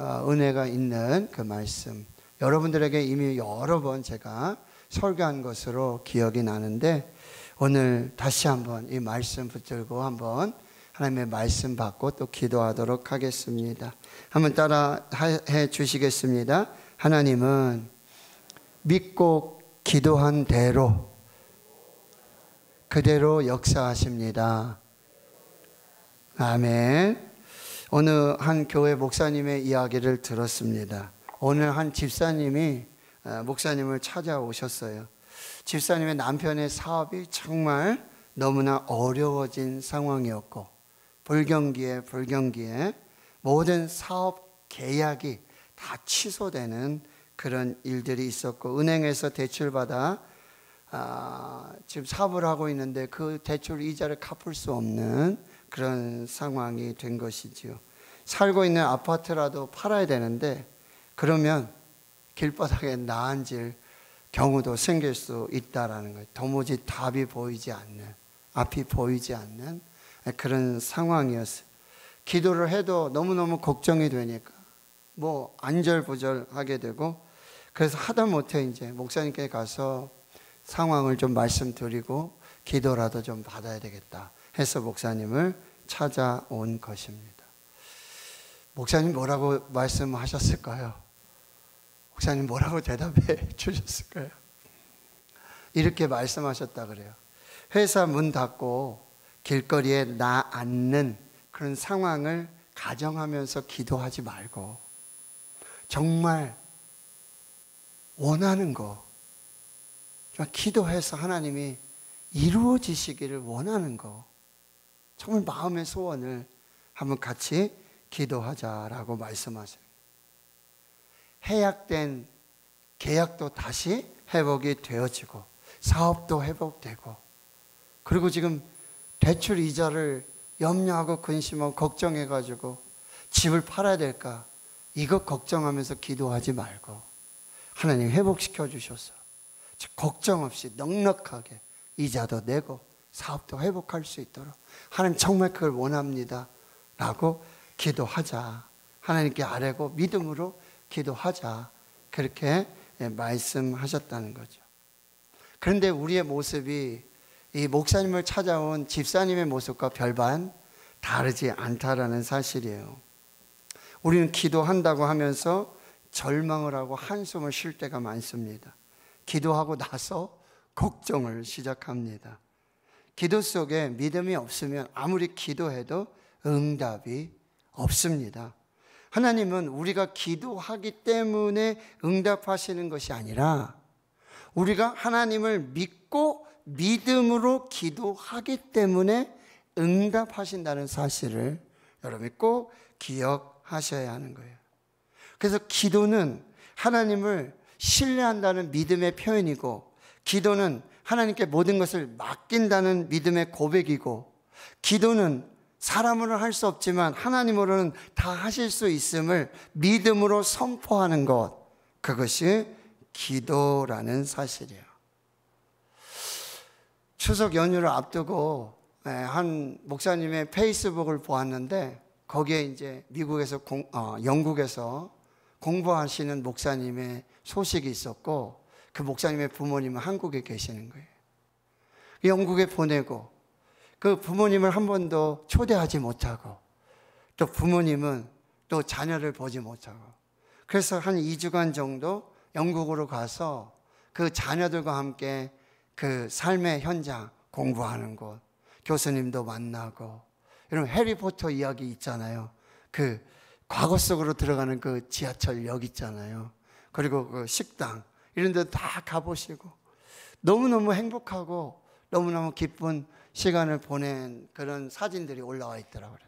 어, 은혜가 있는 그 말씀. 여러분들에게 이미 여러 번 제가 설교한 것으로 기억이 나는데 오늘 다시 한번 이 말씀 붙들고 한번 하나님의 말씀 받고 또 기도하도록 하겠습니다. 한번 따라 해 주시겠습니다. 하나님은 믿고 기도한 대로 그대로 역사하십니다. 아멘. 어느 한 교회 목사님의 이야기를 들었습니다. 어느 한 집사님이 어, 목사님을 찾아오셨어요. 집사님의 남편의 사업이 정말 너무나 어려워진 상황이었고 불경기에 불경기에 모든 사업 계약이 다 취소되는 그런 일들이 있었고 은행에서 대출받아 아, 지금 사업을 하고 있는데 그 대출 이자를 갚을 수 없는 그런 상황이 된 것이지요. 살고 있는 아파트라도 팔아야 되는데 그러면 길바닥에 나앉을 경우도 생길 수 있다라는 거예요. 도무지 답이 보이지 않는, 앞이 보이지 않는 그런 상황이었어요. 기도를 해도 너무너무 걱정이 되니까 뭐 안절부절하게 되고 그래서 하다 못해 이제 목사님께 가서 상황을 좀 말씀드리고 기도라도 좀 받아야 되겠다. 해서 목사님을 찾아온 것입니다. 목사님 뭐라고 말씀하셨을까요? 목사님 뭐라고 대답해 주셨을까요? 이렇게 말씀하셨다 그래요. 회사 문 닫고 길거리에 나 앉는 그런 상황을 가정하면서 기도하지 말고 정말 원하는 거 기도해서 하나님이 이루어지시기를 원하는 거 정말 마음의 소원을 한번 같이 기도하자라고 말씀하세요. 해약된 계약도 다시 회복이 되어지고 사업도 회복되고 그리고 지금 대출 이자를 염려하고 근심하고 걱정해 가지고 집을 팔아야 될까 이거 걱정하면서 기도하지 말고 하나님 회복시켜 주셔서 걱정 없이 넉넉하게 이자도 내고 사업도 회복할 수 있도록 하나님 정말 그걸 원합니다. 라고 기도하자. 하나님께 아뢰고 믿음으로 기도하자. 그렇게 예, 말씀하셨다는 거죠. 그런데 우리의 모습이 이 목사님을 찾아온 집사님의 모습과 별반 다르지 않다라는 사실이에요. 우리는 기도한다고 하면서 절망을 하고 한숨을 쉴 때가 많습니다. 기도하고 나서 걱정을 시작합니다. 기도 속에 믿음이 없으면 아무리 기도해도 응답이 없습니다. 하나님은 우리가 기도하기 때문에 응답하시는 것이 아니라 우리가 하나님을 믿고 믿음으로 기도하기 때문에 응답하신다는 사실을 여러분이 꼭 기억하셔야 하는 거예요. 그래서 기도는 하나님을 신뢰한다는 믿음의 표현이고 기도는 하나님께 모든 것을 맡긴다는 믿음의 고백이고 기도는 사람으로 할 수 없지만 하나님으로는 다 하실 수 있음을 믿음으로 선포하는 것 그것이 기도라는 사실이에요. 추석 연휴를 앞두고 예, 한 목사님의 페이스북을 보았는데 거기에 이제 미국에서 공, 어, 영국에서 공부하시는 목사님의 소식이 있었고 그 목사님의 부모님은 한국에 계시는 거예요. 영국에 보내고 그 부모님을 한 번도 초대하지 못하고 또 부모님은 또 자녀를 보지 못하고 그래서 한 2주간 정도 영국으로 가서 그 자녀들과 함께 그 삶의 현장 공부하는 곳 교수님도 만나고 이런 해리포터 이야기 있잖아요. 그 과거 속으로 들어가는 그 지하철역 있잖아요. 그리고 그 식당 이런 데 다 가보시고 너무너무 행복하고 너무너무 기쁜 시간을 보낸 그런 사진들이 올라와 있더라고요.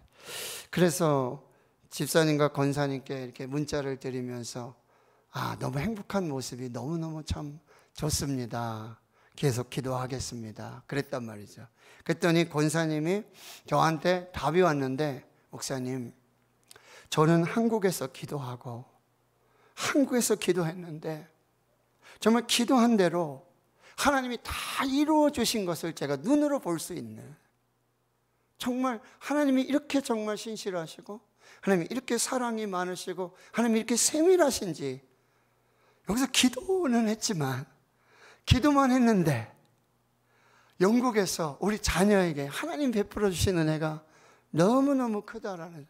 그래서 집사님과 권사님께 이렇게 문자를 드리면서 아, 너무 행복한 모습이 너무너무 참 좋습니다. 계속 기도하겠습니다. 그랬단 말이죠. 그랬더니 권사님이 저한테 답이 왔는데, 목사님, 저는 한국에서 기도하고, 한국에서 기도했는데, 정말 기도한 대로 하나님이 다 이루어 주신 것을 제가 눈으로 볼 수 있는 정말 하나님이 이렇게 정말 신실하시고 하나님이 이렇게 사랑이 많으시고 하나님이 이렇게 세밀하신지 여기서 기도는 했지만 기도만 했는데 영국에서 우리 자녀에게 하나님 베풀어 주시는 애가 너무너무 크다라는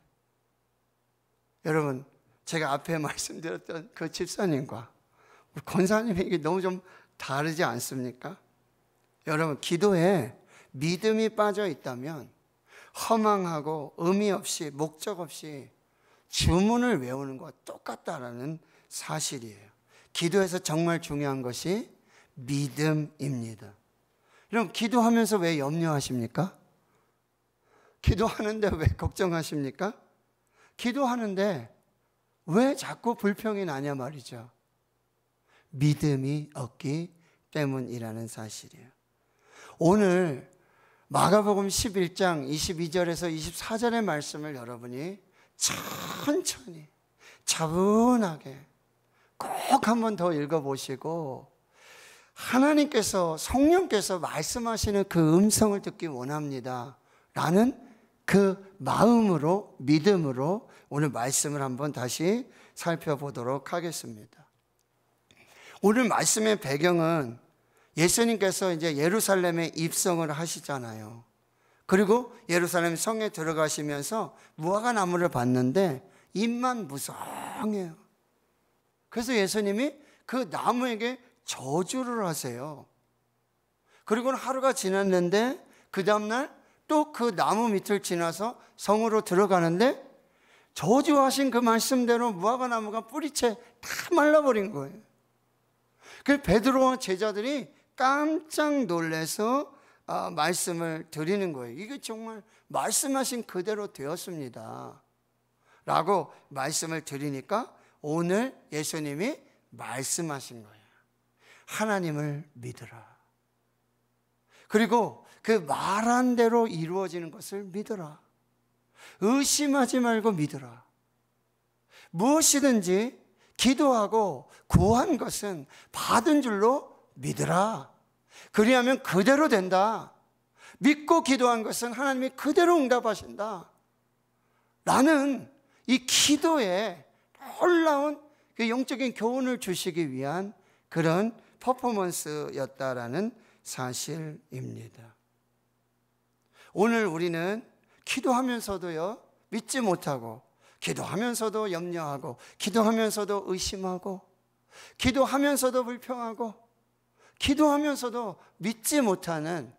여러분 제가 앞에 말씀드렸던 그 집사님과 권사님에게 너무 좀 다르지 않습니까? 여러분, 기도에 믿음이 빠져 있다면 허망하고 의미 없이, 목적 없이 주문을 외우는 것 똑같다라는 사실이에요. 기도에서 정말 중요한 것이 믿음입니다. 여러 기도하면서 왜 염려하십니까? 기도하는데 왜 걱정하십니까? 기도하는데 왜 자꾸 불평이 나냐 말이죠. 믿음이 없기 때문이라는 사실이에요. 오늘 마가복음 11장 22절에서 24절의 말씀을 여러분이 천천히 차분하게 꼭 한번 더 읽어보시고 하나님께서 성령께서 말씀하시는 그 음성을 듣기 원합니다. 라는 그 마음으로 믿음으로 오늘 말씀을 한번 다시 살펴보도록 하겠습니다. 오늘 말씀의 배경은 예수님께서 이제 예루살렘에 입성을 하시잖아요. 그리고 예루살렘 성에 들어가시면서 무화과 나무를 봤는데 입만 무성해요. 그래서 예수님이 그 나무에게 저주를 하세요. 그리고는 하루가 지났는데 그 다음날 또 그 나무 밑을 지나서 성으로 들어가는데 저주하신 그 말씀대로 무화과 나무가 뿌리채 다 말라버린 거예요. 그 베드로와 제자들이 깜짝 놀래서 아, 말씀을 드리는 거예요. 이게 정말 말씀하신 그대로 되었습니다. 라고 말씀을 드리니까 오늘 예수님이 말씀하신 거예요. 하나님을 믿으라. 그리고 그 말한 대로 이루어지는 것을 믿으라. 의심하지 말고 믿으라. 무엇이든지 기도하고 구한 것은 받은 줄로 믿으라. 그리하면 그대로 된다. 믿고 기도한 것은 하나님이 그대로 응답하신다. 라는 이 기도에 놀라운 그 영적인 교훈을 주시기 위한 그런 퍼포먼스였다라는 사실입니다. 오늘 우리는 기도하면서도요, 믿지 못하고 기도하면서도 염려하고, 기도하면서도 의심하고, 기도하면서도 불평하고, 기도하면서도 믿지 못하는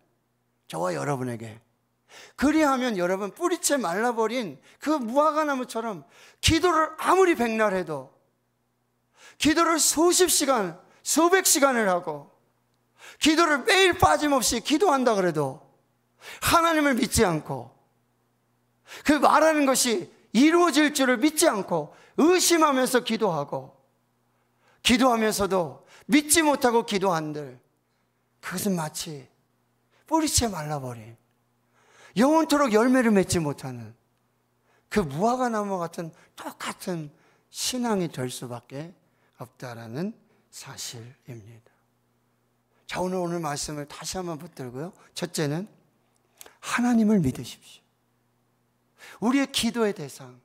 저와 여러분에게 그리하면 여러분 뿌리채 말라버린 그 무화과나무처럼 기도를 아무리 백날해도 기도를 수십 시간, 수백 시간을 하고 기도를 매일 빠짐없이 기도한다 그래도 하나님을 믿지 않고 그 말하는 것이 이루어질 줄을 믿지 않고 의심하면서 기도하고 기도하면서도 믿지 못하고 기도한들 그것은 마치 뿌리채 말라버린 영원토록 열매를 맺지 못하는 그 무화과 나무 같은 똑같은 신앙이 될 수밖에 없다라는 사실입니다. 자, 오늘 오늘 말씀을 다시 한번 붙들고요. 첫째는 하나님을 믿으십시오. 우리의 기도의 대상,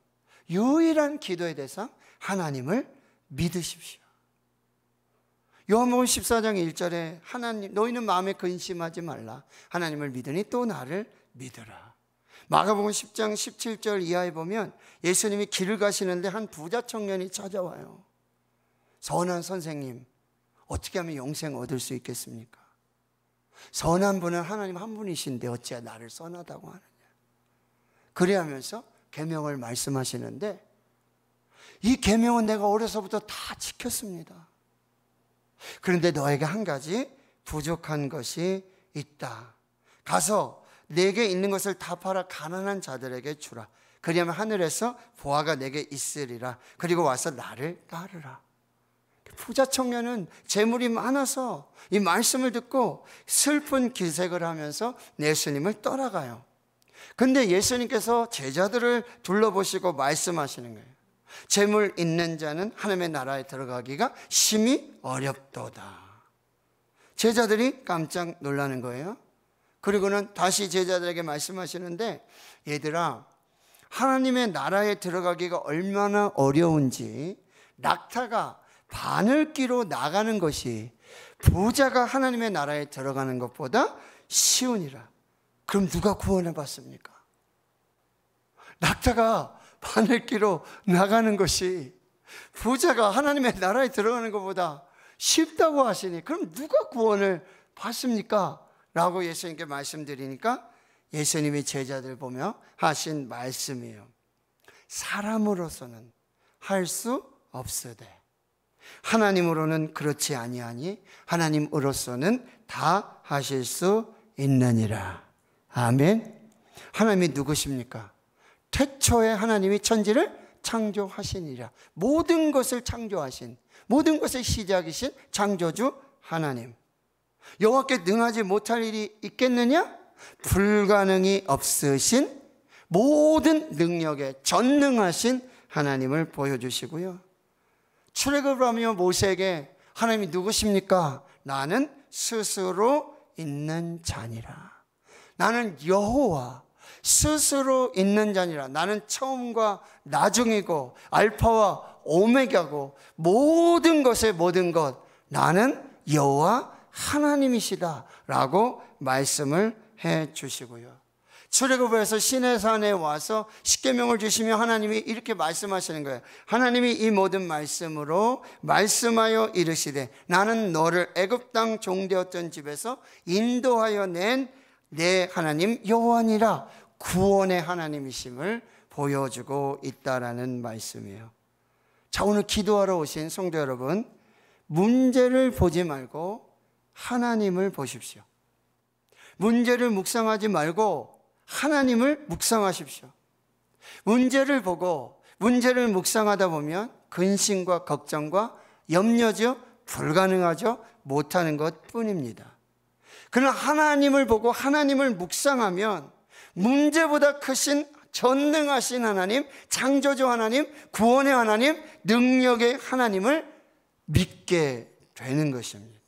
유일한 기도의 대상 하나님을 믿으십시오. 요한복음 14장 1절에 하나님 너희는 마음에 근심하지 말라. 하나님을 믿으니 또 나를 믿으라. 마가복음 10장 17절 이하에 보면 예수님이 길을 가시는데 한 부자 청년이 찾아와요. 선한 선생님, 어떻게 하면 영생 얻을 수 있겠습니까? 선한 분은 하나님 한 분이신데 어찌야 나를 선하다고 하는 그리하면서 계명을 말씀하시는데 이 계명은 내가 어려서부터 다 지켰습니다. 그런데 너에게 한 가지 부족한 것이 있다. 가서 내게 있는 것을 다 팔아 가난한 자들에게 주라. 그리하면 하늘에서 보아가 내게 있으리라. 그리고 와서 나를 따르라. 부자 청년은 재물이 많아서 이 말씀을 듣고 슬픈 기색을 하면서 예수님을 떠나가요. 근데 예수님께서 제자들을 둘러보시고 말씀하시는 거예요. 재물 있는 자는 하나님의 나라에 들어가기가 심히 어렵도다. 제자들이 깜짝 놀라는 거예요. 그리고는 다시 제자들에게 말씀하시는데 얘들아 하나님의 나라에 들어가기가 얼마나 어려운지 낙타가 바늘기로 나가는 것이 부자가 하나님의 나라에 들어가는 것보다 쉬우니라. 그럼 누가 구원해 봤습니까? 낙타가 바늘기로 나가는 것이 부자가 하나님의 나라에 들어가는 것보다 쉽다고 하시니 그럼 누가 구원을 받습니까? 라고 예수님께 말씀드리니까 예수님이 제자들 보며 하신 말씀이에요. 사람으로서는 할 수 없으되 하나님으로는 그렇지 아니하니 하나님으로서는 다 하실 수 있느니라. 아멘. 하나님이 누구십니까? 태초에 하나님이 천지를 창조하시니라. 모든 것을 창조하신, 모든 것의 시작이신 창조주 하나님. 여호와께 능하지 못할 일이 있겠느냐? 불가능이 없으신 모든 능력에 전능하신 하나님을 보여주시고요. 출애굽을 하며 모세에게 하나님이 누구십니까? 나는 스스로 있는 자니라. 나는 여호와 스스로 있는 자니라 나는 처음과 나중이고 알파와 오메가고 모든 것의 모든 것 나는 여호와 하나님이시다라고 말씀을 해 주시고요. 출애굽에서 시내산에 와서 십계명을 주시며 하나님이 이렇게 말씀하시는 거예요. 하나님이 이 모든 말씀으로 말씀하여 이르시되 나는 너를 애굽 땅 종되었던 집에서 인도하여 낸내 하나님 여호와니라 구원의 하나님이심을 보여주고 있다라는 말씀이에요. 자, 오늘 기도하러 오신 성도 여러분, 문제를 보지 말고 하나님을 보십시오. 문제를 묵상하지 말고 하나님을 묵상하십시오. 문제를 보고 문제를 묵상하다 보면 근심과 걱정과 염려죠. 불가능하죠. 못하는 것 뿐입니다. 그러나 하나님을 보고 하나님을 묵상하면 문제보다 크신 전능하신 하나님, 창조주 하나님, 구원의 하나님, 능력의 하나님을 믿게 되는 것입니다.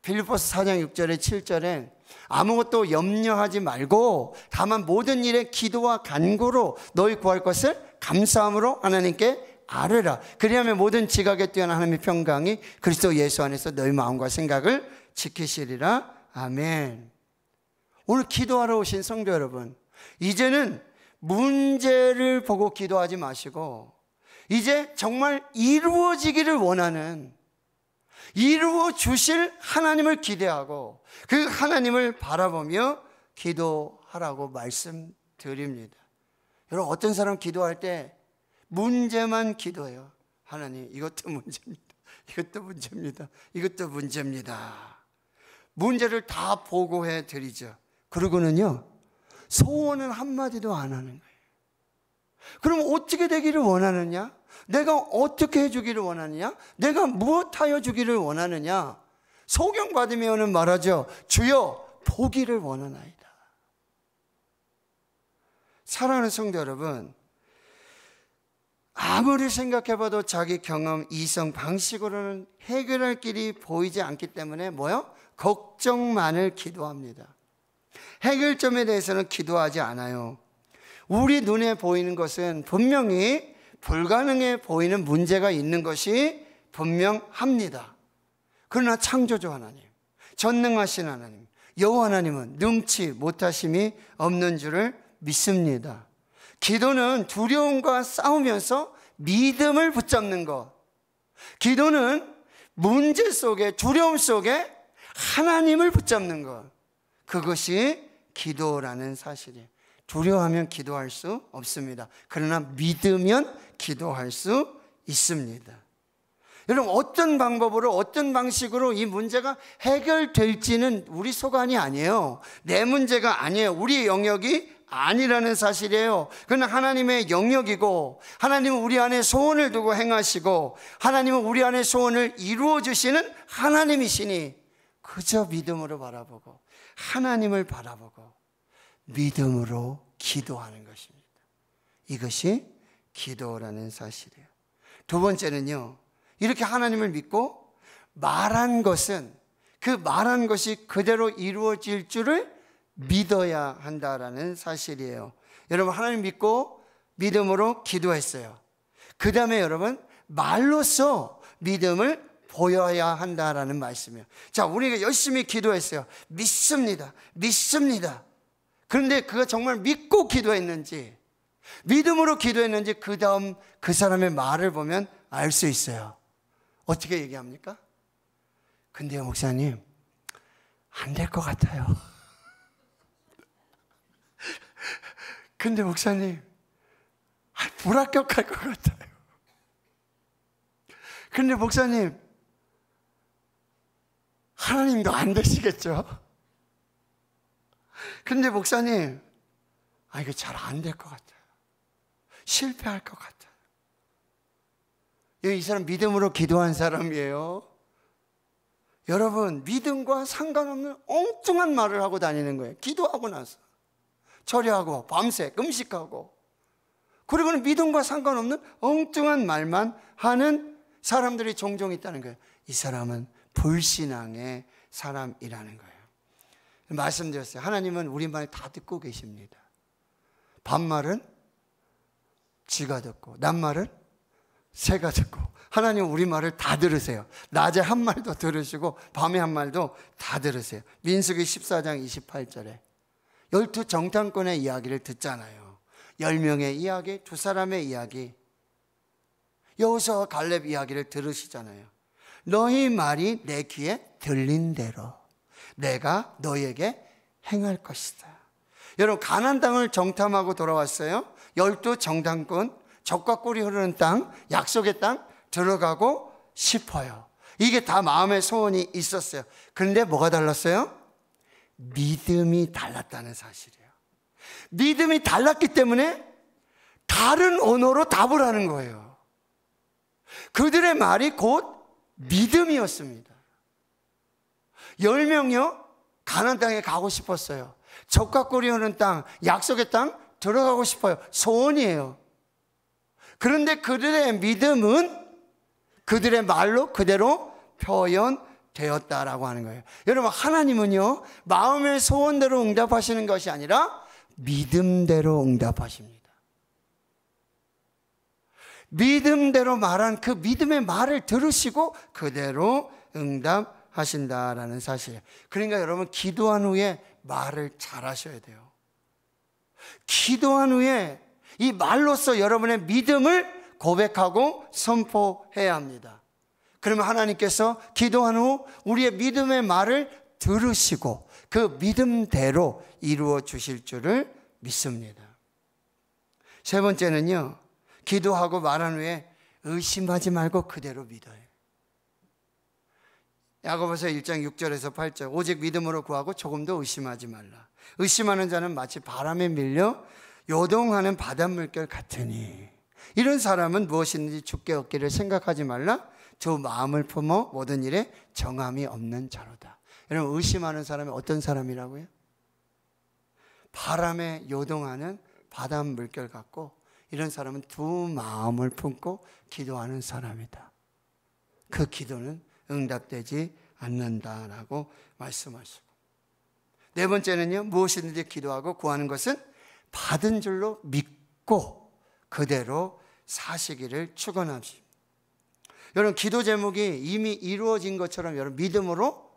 필리포스 4장 6절에 7절엔 아무것도 염려하지 말고 다만 모든 일에 기도와 간구로 너희 구할 것을 감사함으로 하나님께 아뢰라. 그리하면 모든 지각에 뛰어난 하나님의 평강이 그리스도 예수 안에서 너희 마음과 생각을 지키시리라. 아멘. 오늘 기도하러 오신 성도 여러분, 이제는 문제를 보고 기도하지 마시고, 이제 정말 이루어지기를 원하는, 이루어 주실 하나님을 기대하고, 그 하나님을 바라보며 기도하라고 말씀드립니다. 여러분, 어떤 사람 기도할 때 문제만 기도해요. 하나님, 이것도 문제입니다. 이것도 문제입니다. 이것도 문제입니다. 문제를 다 보고해 드리죠. 그러고는요, 소원은 한마디도 안 하는 거예요. 그럼 어떻게 되기를 원하느냐? 내가 어떻게 해주기를 원하느냐? 내가 무엇하여 주기를 원하느냐? 소경받으면 말하죠. 주여, 보기를 원하나이다. 사랑하는 성도 여러분, 아무리 생각해봐도 자기 경험, 이성, 방식으로는 해결할 길이 보이지 않기 때문에 뭐요? 걱정만을 기도합니다. 해결점에 대해서는 기도하지 않아요. 우리 눈에 보이는 것은 분명히 불가능해 보이는 문제가 있는 것이 분명합니다. 그러나 창조주 하나님, 전능하신 하나님, 여호 하나님은 능치 못하심이 없는 줄을 믿습니다. 기도는 두려움과 싸우면서 믿음을 붙잡는 것. 기도는 문제 속에 두려움 속에 하나님을 붙잡는 것. 그것이 기도라는 사실이에요. 두려워하면 기도할 수 없습니다. 그러나 믿으면 기도할 수 있습니다. 여러분, 어떤 방법으로, 어떤 방식으로 이 문제가 해결될지는 우리 소관이 아니에요. 내 문제가 아니에요. 우리 영역이 아니라는 사실이에요. 그건 하나님의 영역이고, 하나님은 우리 안에 소원을 두고 행하시고, 하나님은 우리 안에 소원을 이루어 주시는 하나님이시니, 그저 믿음으로 바라보고 하나님을 바라보고 믿음으로 기도하는 것입니다. 이것이 기도라는 사실이에요. 두 번째는요. 이렇게 하나님을 믿고 말한 것은 그 말한 것이 그대로 이루어질 줄을 믿어야 한다라는 사실이에요. 여러분 하나님 믿고 믿음으로 기도했어요. 그 다음에 여러분 말로써 믿음을 보여야 한다라는 말씀이에요. 자, 우리가 열심히 기도했어요. 믿습니다. 믿습니다. 그런데 그가 정말 믿고 기도했는지, 믿음으로 기도했는지 그 다음 그 사람의 말을 보면 알 수 있어요. 어떻게 얘기합니까? 근데요, 목사님, 안 될 것 같아요. 근데 목사님, 아, 불합격할 것 같아요. 근데 목사님, 하나님도 안 되시겠죠? 근데 목사님, 아, 이거 잘 안 될 것 같아요. 실패할 것 같아요. 예, 이 사람 믿음으로 기도한 사람이에요. 여러분, 믿음과 상관없는 엉뚱한 말을 하고 다니는 거예요. 기도하고 나서. 절여하고, 밤새, 금식하고. 그리고는 믿음과 상관없는 엉뚱한 말만 하는 사람들이 종종 있다는 거예요. 이 사람은 불신앙의 사람이라는 거예요. 말씀드렸어요. 하나님은 우리 말 다 듣고 계십니다. 반말은 쥐가 듣고, 낱말은 새가 듣고. 하나님 우리 말을 다 들으세요. 낮에 한 말도 들으시고, 밤에 한 말도 다 들으세요. 민수기 14장 28절에. 열두 정탐꾼의 이야기를 듣잖아요. 열 명의 이야기, 두 사람의 이야기. 여호수아 갈렙 이야기를 들으시잖아요. 너희 말이 내 귀에 들린 대로 내가 너에게 행할 것이다. 여러분 가난 땅을 정탐하고 돌아왔어요. 열두 정당권 적과 꿀이 흐르는 땅, 약속의 땅 들어가고 싶어요. 이게 다 마음의 소원이 있었어요. 그런데 뭐가 달랐어요? 믿음이 달랐다는 사실이에요. 믿음이 달랐기 때문에 다른 언어로 답을 하는 거예요. 그들의 말이 곧 믿음이었습니다. 열 명요? 가난 땅에 가고 싶었어요. 적과 꿀이 흐는 땅, 약속의 땅 들어가고 싶어요. 소원이에요. 그런데 그들의 믿음은 그들의 말로 그대로 표현되었다라고 하는 거예요. 여러분, 하나님은요, 마음의 소원대로 응답하시는 것이 아니라 믿음대로 응답하십니다. 믿음대로 말한 그 믿음의 말을 들으시고 그대로 응답하신다라는 사실. 그러니까 여러분 기도한 후에 말을 잘 하셔야 돼요. 기도한 후에 이 말로써 여러분의 믿음을 고백하고 선포해야 합니다. 그러면 하나님께서 기도한 후 우리의 믿음의 말을 들으시고 그 믿음대로 이루어 주실 줄을 믿습니다. 세 번째는요, 기도하고 말한 후에 의심하지 말고 그대로 믿어요. 야고보서 1장 6절에서 8절 오직 믿음으로 구하고 조금도 의심하지 말라. 의심하는 자는 마치 바람에 밀려 요동하는 바닷물결 같으니 이런 사람은 무엇인지 죽게 얻기를 생각하지 말라. 저 마음을 품어 모든 일에 정함이 없는 자로다. 여러분 의심하는 사람이 어떤 사람이라고요? 바람에 요동하는 바닷물결 같고 이런 사람은 두 마음을 품고 기도하는 사람이다. 그 기도는 응답되지 않는다라고 말씀하시고. 네 번째는요, 무엇이든지 기도하고 구하는 것은 받은 줄로 믿고 그대로 사시기를 축원합니다. 여러분 기도 제목이 이미 이루어진 것처럼 여러분 믿음으로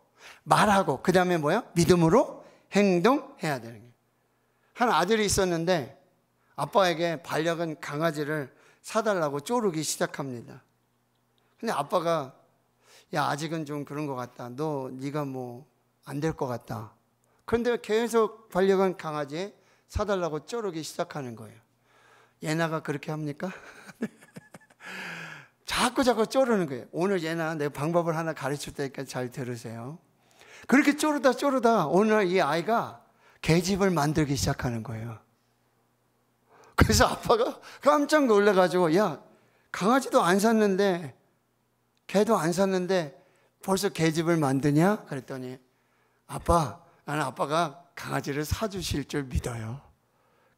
말하고 그다음에 뭐야? 믿음으로 행동해야 되는 거예요. 한 아들이 있었는데 아빠에게 반려견 강아지를 사달라고 쪼르기 시작합니다. 근데 아빠가 야 아직은 좀 그런 것 같다. 너 네가 뭐 안 될 것 같다. 그런데 계속 반려견 강아지 사달라고 쪼르기 시작하는 거예요. 예나가 그렇게 합니까? 자꾸 자꾸 쪼르는 거예요. 오늘 예나 내 방법을 하나 가르칠 테니까 잘 들으세요. 그렇게 쪼르다 쪼르다 오늘 이 아이가 계집을 만들기 시작하는 거예요. 그래서 아빠가 깜짝 놀래가지고 야 강아지도 안 샀는데 개도 안 샀는데 벌써 개집을 만드냐? 그랬더니 아빠 나는 아빠가 강아지를 사주실 줄 믿어요.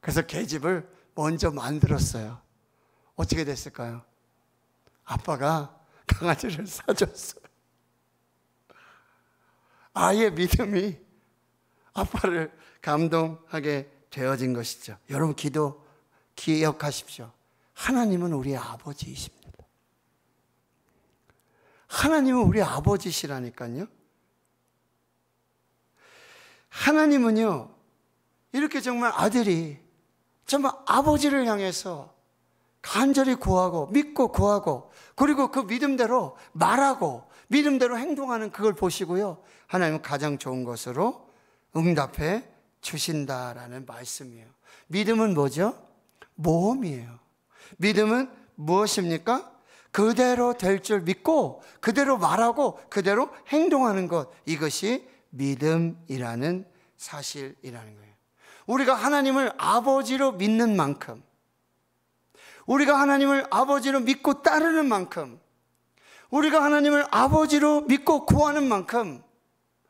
그래서 개집을 먼저 만들었어요. 어떻게 됐을까요? 아빠가 강아지를 사줬어요. 아예 믿음이 아빠를 감동하게 되어진 것이죠. 여러분 기도 기억하십시오. 하나님은 우리 아버지이십니다. 하나님은 우리 아버지시라니까요. 하나님은요, 이렇게 정말 아들이 정말 아버지를 향해서 간절히 구하고 믿고 구하고 그리고 그 믿음대로 말하고 믿음대로 행동하는 그걸 보시고요. 하나님은 가장 좋은 것으로 응답해 주신다라는 말씀이에요. 믿음은 뭐죠? 모험이에요. 믿음은 무엇입니까? 그대로 될 줄 믿고 그대로 말하고 그대로 행동하는 것 이것이 믿음이라는 사실이라는 거예요. 우리가 하나님을 아버지로 믿는 만큼 우리가 하나님을 아버지로 믿고 따르는 만큼 우리가 하나님을 아버지로 믿고 구하는 만큼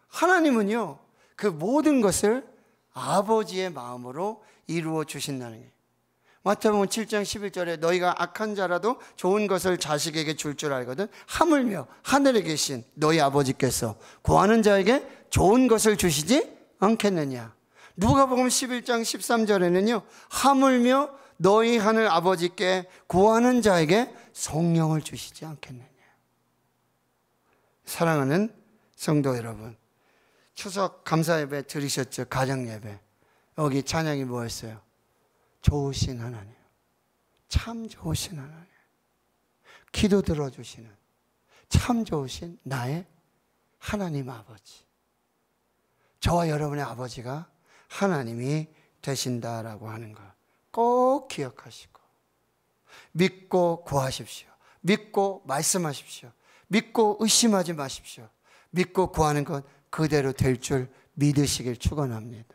하나님은요 그 모든 것을 아버지의 마음으로 이루어 주신다는 거예요. 마태복음 7장 11절에 너희가 악한 자라도 좋은 것을 자식에게 줄줄 줄 알거든 하물며 하늘에 계신 너희 아버지께서 구하는 자에게 좋은 것을 주시지 않겠느냐 누가복음 11장 13절에는요 하물며 너희 하늘 아버지께 구하는 자에게 성령을 주시지 않겠느냐 사랑하는 성도 여러분 추석 감사 예배 들으셨죠 가정 예배 여기 찬양이 뭐였어요 좋으신 하나님, 참 좋으신 하나님, 기도 들어주시는 참 좋으신 나의 하나님 아버지. 저와 여러분의 아버지가 하나님이 되신다라고 하는 걸 꼭 기억하시고 믿고 구하십시오. 믿고 말씀하십시오. 믿고 의심하지 마십시오. 믿고 구하는 건 그대로 될 줄 믿으시길 축원합니다.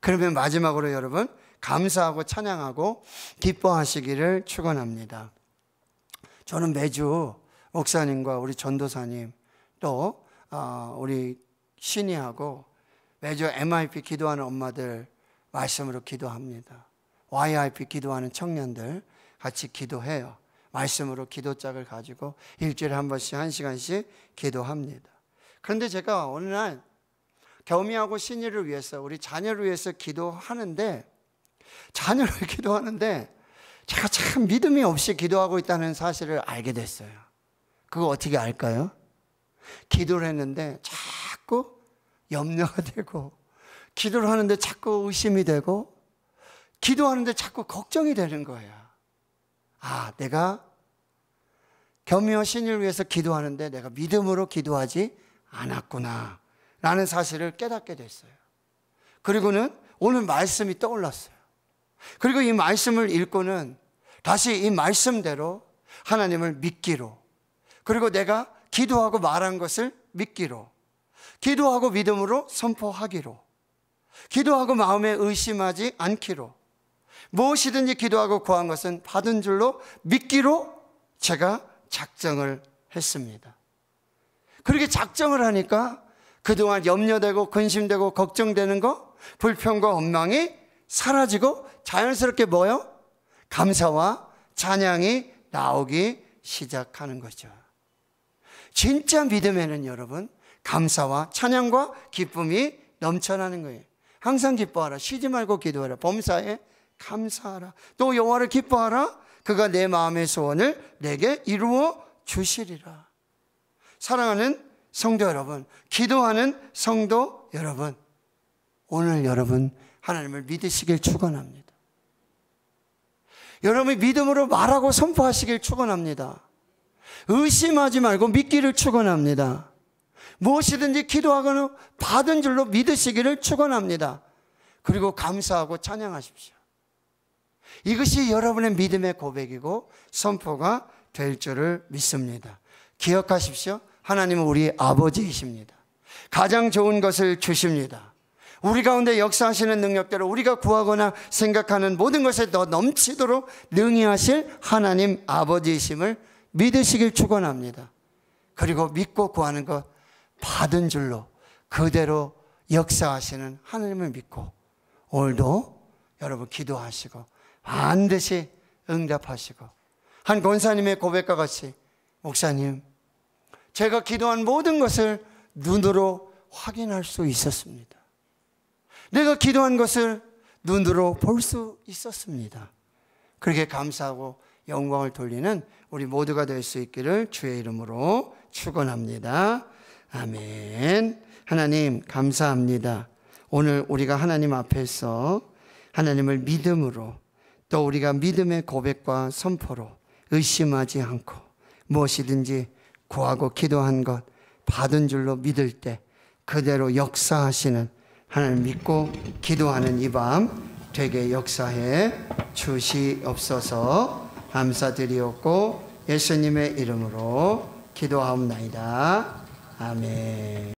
그러면 마지막으로 여러분 감사하고 찬양하고 기뻐하시기를 축원합니다. 저는 매주 목사님과 우리 전도사님 또 어, 우리 신이하고 매주 MIP 기도하는 엄마들 말씀으로 기도합니다. YIP 기도하는 청년들 같이 기도해요. 말씀으로 기도짝을 가지고 일주일에 한 번씩 한 시간씩 기도합니다. 그런데 제가 어느 날 겸이하고 신이를 위해서 우리 자녀를 위해서 기도하는데 자녀를 기도하는데 제가 참 믿음이 없이 기도하고 있다는 사실을 알게 됐어요. 그거 어떻게 알까요? 기도를 했는데 자꾸 염려가 되고, 기도를 하는데 자꾸 의심이 되고, 기도하는데 자꾸 걱정이 되는 거예요. 아, 내가 겸여 신을 위해서 기도하는데 내가 믿음으로 기도하지 않았구나. 라는 사실을 깨닫게 됐어요. 그리고는 오늘 말씀이 떠올랐어요. 그리고 이 말씀을 읽고는 다시 이 말씀대로 하나님을 믿기로 그리고 내가 기도하고 말한 것을 믿기로 기도하고 믿음으로 선포하기로 기도하고 마음에 의심하지 않기로 무엇이든지 기도하고 구한 것은 받은 줄로 믿기로 제가 작정을 했습니다. 그렇게 작정을 하니까 그동안 염려되고 근심되고 걱정되는 거, 불평과 엉망이 사라지고 자연스럽게 뭐요? 감사와 찬양이 나오기 시작하는 거죠. 진짜 믿음에는 여러분 감사와 찬양과 기쁨이 넘쳐나는 거예요. 항상 기뻐하라. 쉬지 말고 기도하라. 범사에 감사하라. 또 여호와를 기뻐하라. 그가 내 마음의 소원을 내게 이루어 주시리라. 사랑하는 성도 여러분, 기도하는 성도 여러분, 오늘 여러분 하나님을 믿으시길 축원합니다. 여러분이 믿음으로 말하고 선포하시길 축원합니다. 의심하지 말고 믿기를 축원합니다. 무엇이든지 기도하거나 받은 줄로 믿으시기를 축원합니다. 그리고 감사하고 찬양하십시오. 이것이 여러분의 믿음의 고백이고 선포가 될 줄을 믿습니다. 기억하십시오. 하나님은 우리 아버지이십니다. 가장 좋은 것을 주십니다. 우리 가운데 역사하시는 능력대로 우리가 구하거나 생각하는 모든 것에 더 넘치도록 능히하실 하나님 아버지이심을 믿으시길 축원합니다. 그리고 믿고 구하는 것 받은 줄로 그대로 역사하시는 하나님을 믿고 오늘도 여러분 기도하시고 반드시 응답하시고 한 권사님의 고백과 같이 목사님 제가 기도한 모든 것을 눈으로 확인할 수 있었습니다. 내가 기도한 것을 눈으로 볼 수 있었습니다. 그렇게 감사하고 영광을 돌리는 우리 모두가 될 수 있기를 주의 이름으로 축원합니다. 아멘. 하나님 감사합니다. 오늘 우리가 하나님 앞에서 하나님을 믿음으로 또 우리가 믿음의 고백과 선포로 의심하지 않고 무엇이든지 구하고 기도한 것 받은 줄로 믿을 때 그대로 역사하시는 하나님 믿고 기도하는 이 밤 되게 역사에 주시옵소서 감사드리옵고 예수님의 이름으로 기도하옵나이다. 아멘.